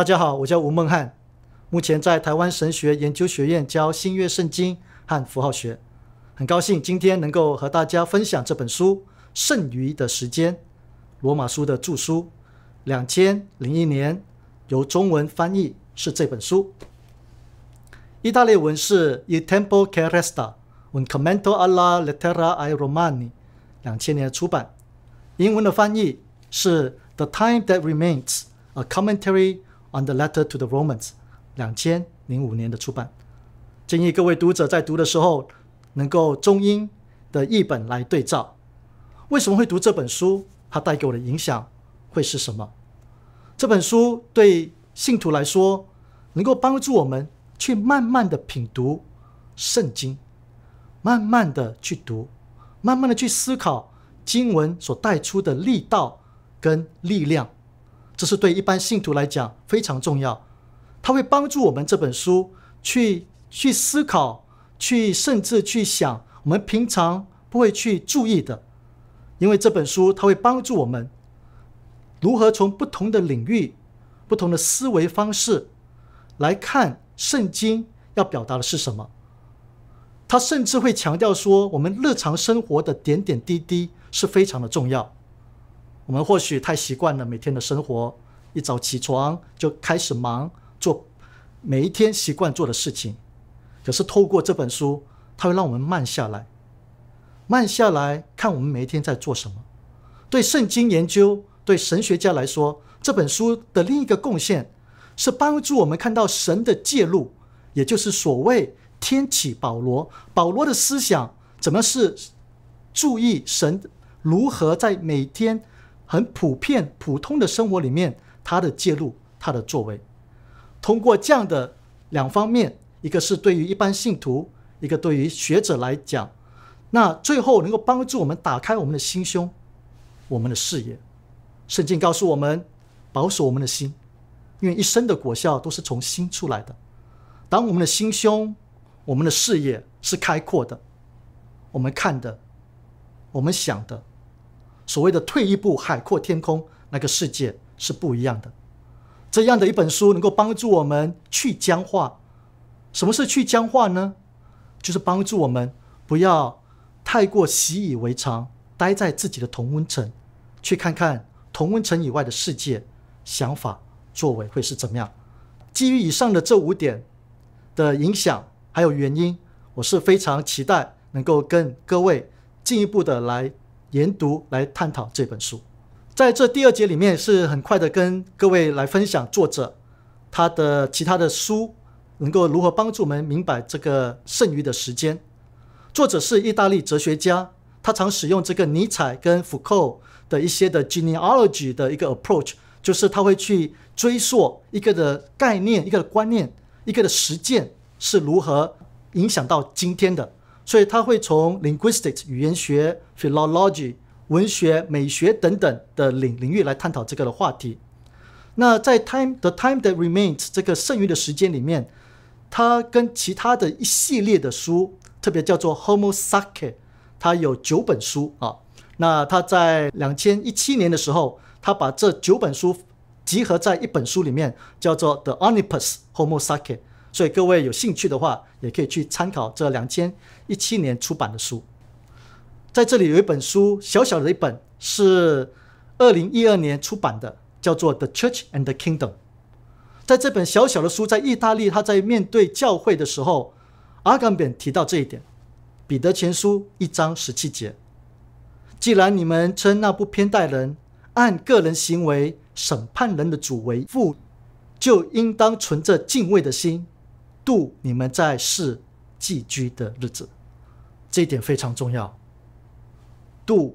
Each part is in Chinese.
大家好，我叫吴梦汉，目前在台湾神学研究学院教新月圣经和符号学。很高兴今天能够和大家分享这本书剩余的时间，《罗马书》的著书，两千零一年由中文翻译是这本书，意大利文是《Il Tempo che Resta Un Commento Alla Lettera ai Romani》，两千年的出版。英文的翻译是《The Time That Remains: A Commentary》。On the Letter to the Romans，两千零五年的出版。建议各位读者在读的时候，能够中英的译本来对照。为什么会读这本书？它带给我的影响会是什么？这本书对信徒来说，能够帮助我们去慢慢的品读圣经，慢慢的去读，慢慢的去思考经文所带出的力道跟力量。这是对一般信徒来讲非常重要，他会帮助我们这本书去去思考，去甚至去想我们平常不会去注意的，因为这本书它会帮助我们如何从不同的领域、不同的思维方式来看圣经要表达的是什么。他甚至会强调说，我们日常生活的点点滴滴是非常的重要。我们或许太习惯了每天的生活，一早起床就开始忙做每一天习惯做的事情。可是透过这本书，它会让我们慢下来，慢下来看我们每一天在做什么。对圣经研究、对神学家来说，这本书的另一个贡献是帮助我们看到神的介入，也就是所谓天启保罗。保罗的思想，怎么是注意神如何在每天。很普遍、普通的生活里面，他的介入、他的作为，通过这样的两方面，一个是对于一般信徒，一个对于学者来讲，那最后能够帮助我们打开我们的心胸、我们的视野。圣经告诉我们，保守我们的心，因为一生的果效都是从心出来的。当我们的心胸、我们的视野是开阔的，我们看的，我们想的。所谓的“退一步，海阔天空”，那个世界是不一样的。这样的一本书能够帮助我们去僵化。什么是去僵化呢？就是帮助我们不要太过习以为常，待在自己的同温层，去看看同温层以外的世界，想法、作为会是怎么样。基于以上的这五点的影响还有原因，我是非常期待能够跟各位进一步的来。研读来探讨这本书，在这第二节里面是很快的跟各位来分享作者他的其他的书能够如何帮助我们明白这个剩余的时间。作者是意大利哲学家，他常使用这个尼采跟福寇的一些的 genealogy 的一个 approach，就是他会去追溯一个的概念、一个观念、一个的实践是如何影响到今天的。所以他会从 linguistic 语言学、philology 文学、美学等等的领领域来探讨这个的话题。那在 time the time that remains 这个剩余的时间里面，他跟其他的一系列的书，特别叫做 Homo s a k i e 他有九本书啊。那他在两千一七年的时候，他把这九本书集合在一本书里面，叫做 The Omnibus Homo s a k i e 所以各位有兴趣的话，也可以去参考这两千一七年出版的书。在这里有一本书，小小的一本，是二零一二年出版的，叫做《The Church and the Kingdom》。在这本小小的书，在意大利，他在面对教会的时候，阿甘本提到这一点：彼得前书一章十七节。既然你们称那不偏待人、按个人行为审判人的主为父，就应当存着敬畏的心。度你们在世寄居的日子，这一点非常重要。度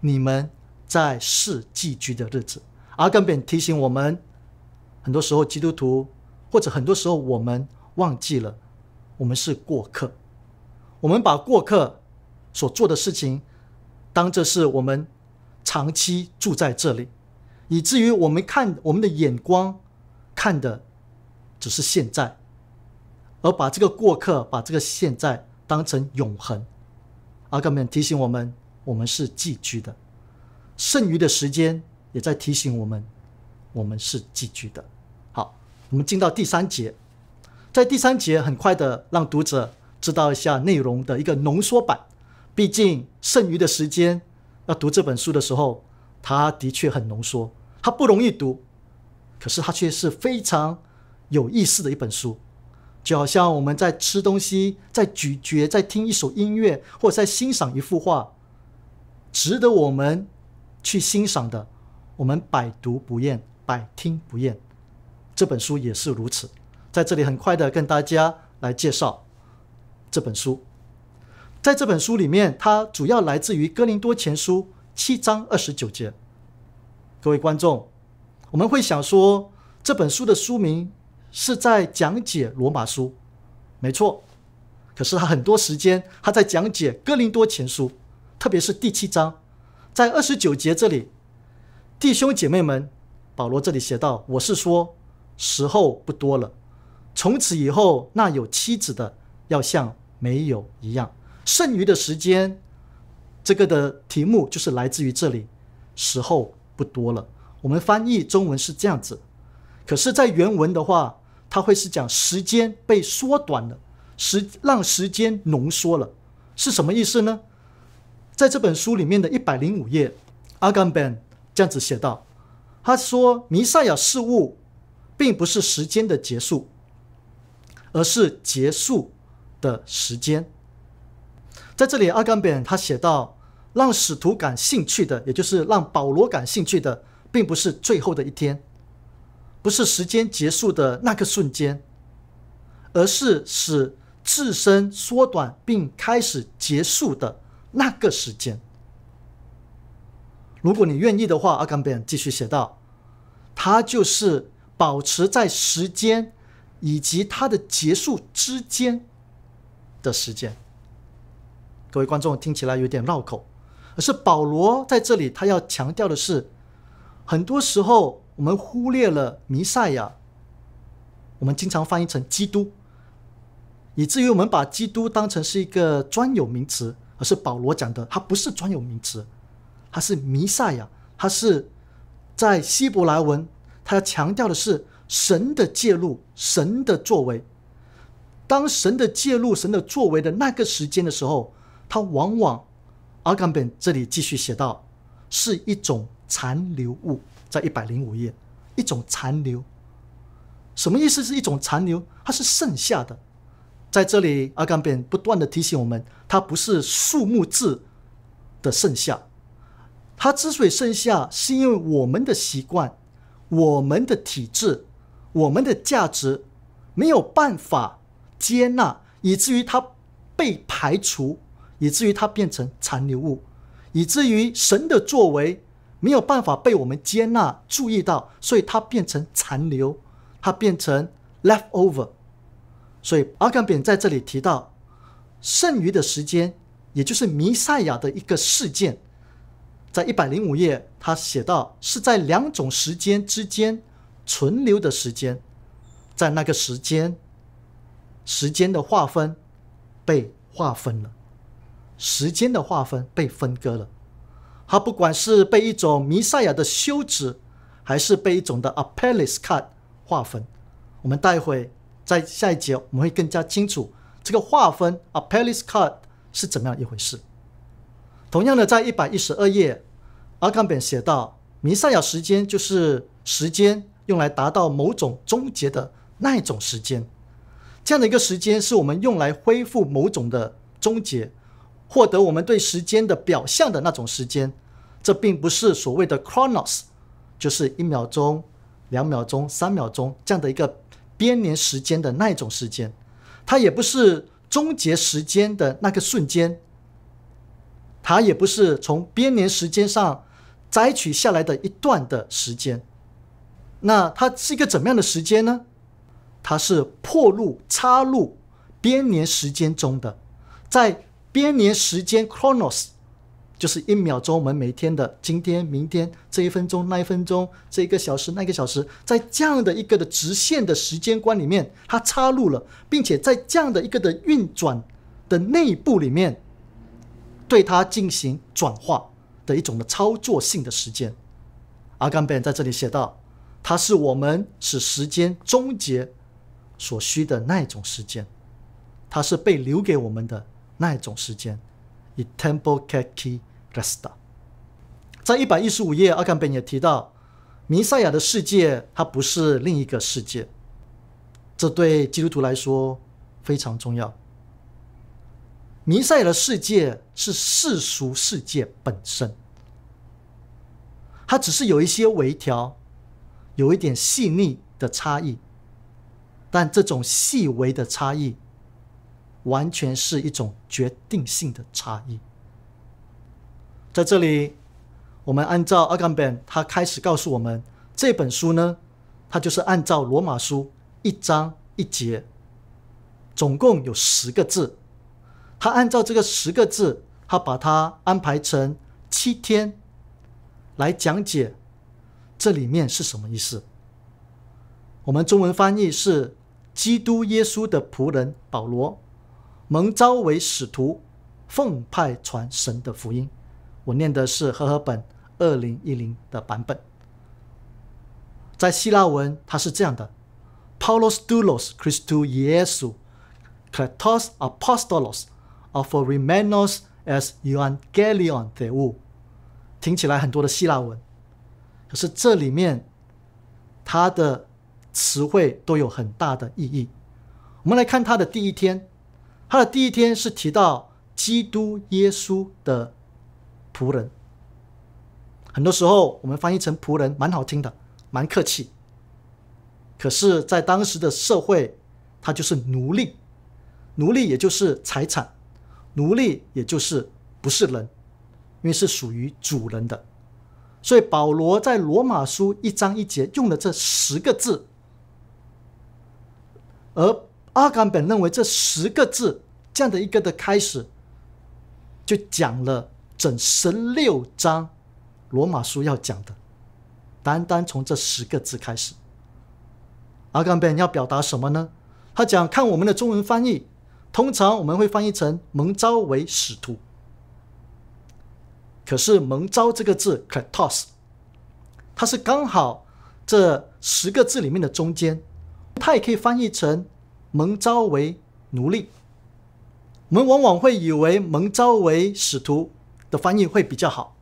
你们在世寄居的日子，阿根本提醒我们，很多时候基督徒或者很多时候我们忘记了，我们是过客。我们把过客所做的事情，当这是我们长期住在这里，以至于我们看我们的眼光看的只是现在。而把这个过客，把这个现在当成永恒。阿哥们提醒我们，我们是寄居的；剩余的时间也在提醒我们，我们是寄居的。好，我们进到第三节，在第三节很快的让读者知道一下内容的一个浓缩版。毕竟剩余的时间要读这本书的时候，它的确很浓缩，它不容易读，可是它却是非常有意思的一本书。就好像我们在吃东西，在咀嚼，在听一首音乐，或在欣赏一幅画，值得我们去欣赏的，我们百读不厌，百听不厌。这本书也是如此，在这里很快的跟大家来介绍这本书。在这本书里面，它主要来自于《哥林多前书》七章二十九节。各位观众，我们会想说这本书的书名。是在讲解罗马书，没错。可是他很多时间，他在讲解哥林多前书，特别是第七章，在二十九节这里，弟兄姐妹们，保罗这里写道：“我是说，时候不多了。从此以后，那有妻子的，要像没有一样。剩余的时间，这个的题目就是来自于这里，时候不多了。我们翻译中文是这样子，可是，在原文的话。”他会是讲时间被缩短了，时让时间浓缩了，是什么意思呢？在这本书里面的一百零五页，阿甘本这样子写道，他说弥赛亚事物，并不是时间的结束，而是结束的时间。在这里，阿甘本他写到，让使徒感兴趣的，也就是让保罗感兴趣的，并不是最后的一天。不是时间结束的那个瞬间，而是使自身缩短并开始结束的那个时间。如果你愿意的话，阿甘本继续写道：“他就是保持在时间以及它的结束之间的时间。”各位观众听起来有点绕口，可是保罗在这里他要强调的是，很多时候。我们忽略了弥赛亚，我们经常翻译成基督，以至于我们把基督当成是一个专有名词，而是保罗讲的，他不是专有名词，他是弥赛亚，他是在希伯来文，他强调的是神的介入、神的作为。当神的介入、神的作为的那个时间的时候，他往往，阿甘本这里继续写到，是一种残留物。在一百零五页，一种残留，什么意思？是一种残留，它是剩下的。在这里，阿甘便不断的提醒我们，它不是数目字的剩下。它之所以剩下，是因为我们的习惯、我们的体质、我们的价值，没有办法接纳，以至于它被排除，以至于它变成残留物，以至于神的作为。没有办法被我们接纳、注意到，所以它变成残留，它变成 leftover。所以阿甘本在这里提到，剩余的时间，也就是弥赛亚的一个事件，在一百零五页，他写到是在两种时间之间存留的时间，在那个时间，时间的划分被划分了，时间的划分被分割了。他不管是被一种弥赛亚的休止，还是被一种的 apellis cut 划分，我们待会在下一节我们会更加清楚这个划分 apellis cut 是怎么样一回事。同样的，在一百一十二页，阿甘本写道：“弥赛亚时间就是时间用来达到某种终结的那一种时间，这样的一个时间是我们用来恢复某种的终结。”获得我们对时间的表象的那种时间，这并不是所谓的 chronos，就是一秒钟、两秒钟、三秒钟这样的一个编年时间的那一种时间，它也不是终结时间的那个瞬间，它也不是从编年时间上摘取下来的一段的时间，那它是一个怎么样的时间呢？它是破入、插入编年时间中的，在。编年时间 Chronos 就是一秒钟，我们每天的今天、明天，这一分钟、那一分钟，这一个小时、那一个小时，在这样的一个的直线的时间观里面，它插入了，并且在这样的一个的运转的内部里面，对它进行转化的一种的操作性的时间。阿甘本在这里写道：“它是我们使时间终结所需的那一种时间，它是被留给我们的。”那一种时间，以 templekiki resta，在一百一十五页，阿甘本也提到，弥赛亚的世界，它不是另一个世界，这对基督徒来说非常重要。弥赛亚的世界是世俗世界本身，它只是有一些微调，有一点细腻的差异，但这种细微的差异。完全是一种决定性的差异。在这里，我们按照阿甘本，他开始告诉我们这本书呢，它就是按照罗马书一章一节，总共有十个字。他按照这个十个字，他把它安排成七天来讲解这里面是什么意思。我们中文翻译是：基督耶稣的仆人保罗。蒙召为使徒，奉派传神的福音。我念的是合赫本二零一零的版本。在希腊文，它是这样的：Paulos doulos Christou Jesu k l e t o s apostolos of Romanos as Evangelion 人物。听起来很多的希腊文，可是这里面它的词汇都有很大的意义。我们来看它的第一天。他的第一天是提到基督耶稣的仆人。很多时候我们翻译成仆人蛮好听的，蛮客气。可是，在当时的社会，他就是奴隶。奴隶也就是财产，奴隶也就是不是人，因为是属于主人的。所以保罗在罗马书一章一节用了这十个字，而阿甘本认为这十个字。这样的一个的开始，就讲了整十六章《罗马书》要讲的，单单从这十个字开始。阿甘本要表达什么呢？他讲看我们的中文翻译，通常我们会翻译成“蒙召为使徒”，可是“蒙召”这个字 “kletos”，它是刚好这十个字里面的中间，它也可以翻译成“蒙召为奴隶”。我们往往会以为“蒙召为使徒”的翻译会比较好，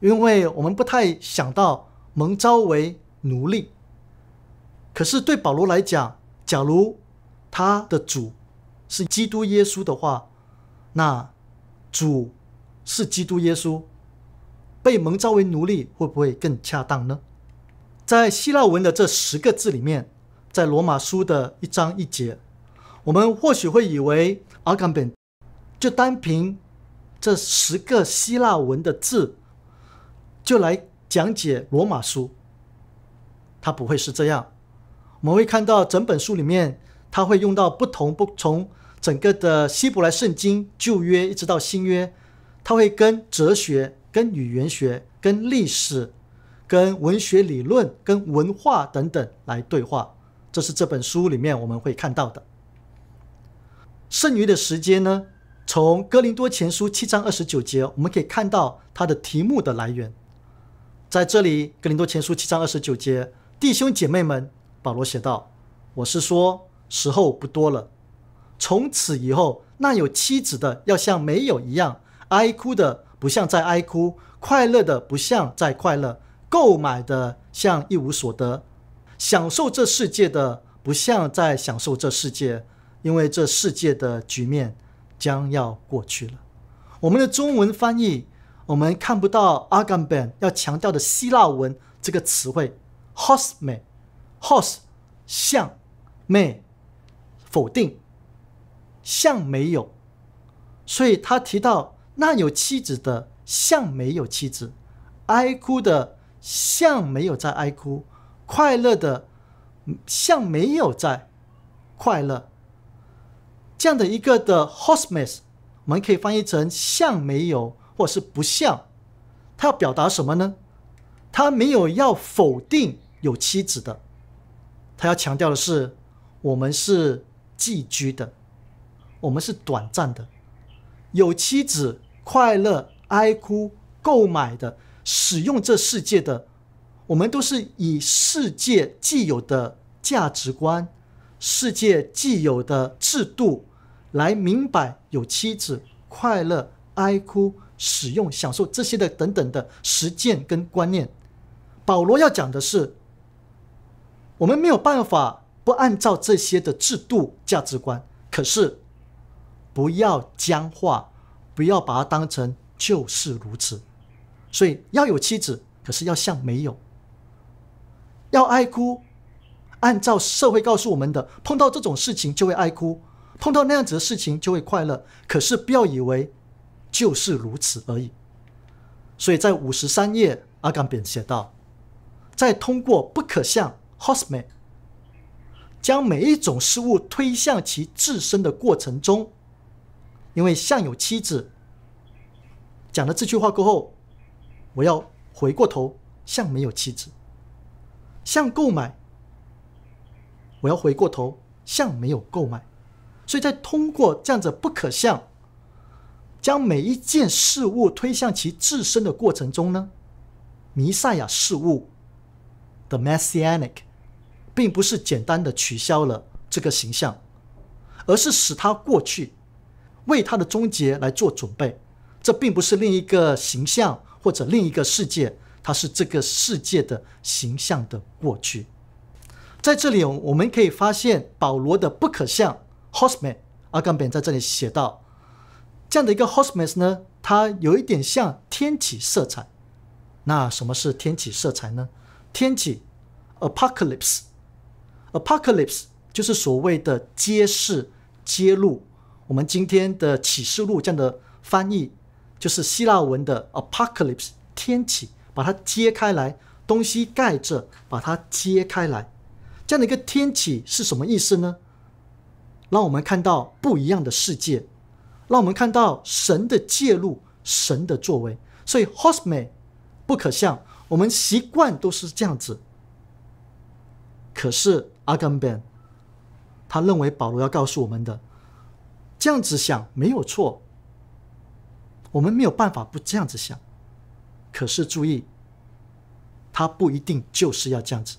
因为我们不太想到“蒙召为奴隶”。可是对保罗来讲，假如他的主是基督耶稣的话，那主是基督耶稣，被蒙召为奴隶，会不会更恰当呢？在希腊文的这十个字里面，在罗马书的一章一节，我们或许会以为“阿甘本”。就单凭这十个希腊文的字，就来讲解罗马书。它不会是这样。我们会看到整本书里面，它会用到不同不从整个的希伯来圣经旧约一直到新约，它会跟哲学、跟语言学、跟历史、跟文学理论、跟文化等等来对话。这是这本书里面我们会看到的。剩余的时间呢？从《哥林多前书》七章二十九节，我们可以看到它的题目的来源。在这里，《哥林多前书》七章二十九节，弟兄姐妹们，保罗写道：“我是说，时候不多了。从此以后，那有妻子的要像没有一样，哀哭的不像在哀哭，快乐的不像在快乐，购买的像一无所得，享受这世界的不像在享受这世界，因为这世界的局面。”将要过去了。我们的中文翻译，我们看不到阿甘本要强调的希腊文这个词汇 h o s t m e n h o s t 像 men 否定像没有，所以他提到那有妻子的像没有妻子，哀哭的像没有在哀哭，快乐的像没有在快乐。这样的一个的 hosmes，我们可以翻译成像没有，或是不像。它要表达什么呢？它没有要否定有妻子的，它要强调的是，我们是寄居的，我们是短暂的，有妻子、快乐、哀哭、购买的、使用这世界的，我们都是以世界既有的价值观、世界既有的制度。来明白有妻子快乐、哀哭、使用、享受这些的等等的实践跟观念。保罗要讲的是，我们没有办法不按照这些的制度价值观，可是不要僵化，不要把它当成就是如此。所以要有妻子，可是要像没有；要哀哭，按照社会告诉我们的，碰到这种事情就会哀哭。碰到那样子的事情就会快乐，可是不要以为就是如此而已。所以在五十三页，阿甘便写道：“在通过不可向 Hosmer 将每一种事物推向其自身的过程中，因为像有妻子讲了这句话过后，我要回过头像没有妻子；像购买，我要回过头像没有购买。”所以在通过这样子不可向，将每一件事物推向其自身的过程中呢，弥赛亚事物，的 messianic，并不是简单的取消了这个形象，而是使它过去，为它的终结来做准备。这并不是另一个形象或者另一个世界，它是这个世界的形象的过去。在这里，我们可以发现保罗的不可像，h o s m e n 阿甘本在这里写到，这样的一个 Hosmes 呢，它有一点像天启色彩。那什么是天启色彩呢？天启 （apocalypse），apocalypse 就是所谓的揭示、揭露。我们今天的启示录这样的翻译，就是希腊文的 apocalypse，天启，把它揭开来，东西盖着，把它揭开来。这样的一个天启是什么意思呢？让我们看到不一样的世界，让我们看到神的介入、神的作为。所以，Hosmer 不可像我们习惯都是这样子。可是阿甘本，他认为保罗要告诉我们的，这样子想没有错。我们没有办法不这样子想。可是，注意，他不一定就是要这样子，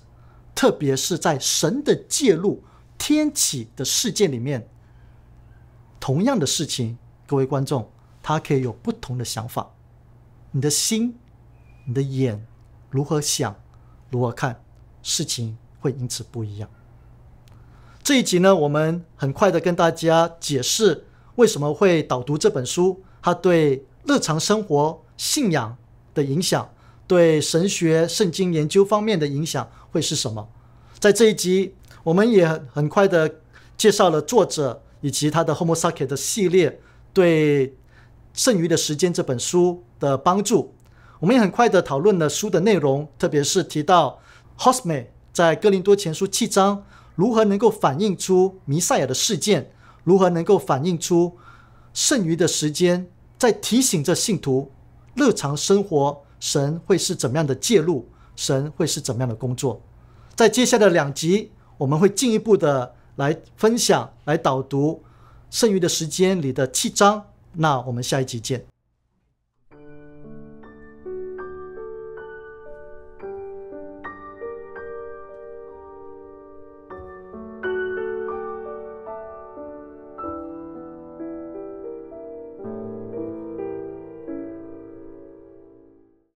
特别是在神的介入。天启的世界里面，同样的事情，各位观众，他可以有不同的想法。你的心，你的眼，如何想，如何看，事情会因此不一样。这一集呢，我们很快的跟大家解释为什么会导读这本书，它对日常生活、信仰的影响，对神学、圣经研究方面的影响会是什么。在这一集，我们也很快的介绍了作者以及他的 h o m o s a k e t 系列对剩余的时间这本书的帮助。我们也很快的讨论了书的内容，特别是提到 h o s m e 在《哥林多前书》七章如何能够反映出弥赛亚的事件，如何能够反映出剩余的时间在提醒着信徒日常生活神会是怎么样的介入，神会是怎么样的工作。在接下来两集，我们会进一步的来分享、来导读剩余的时间里的七章。那我们下一集见。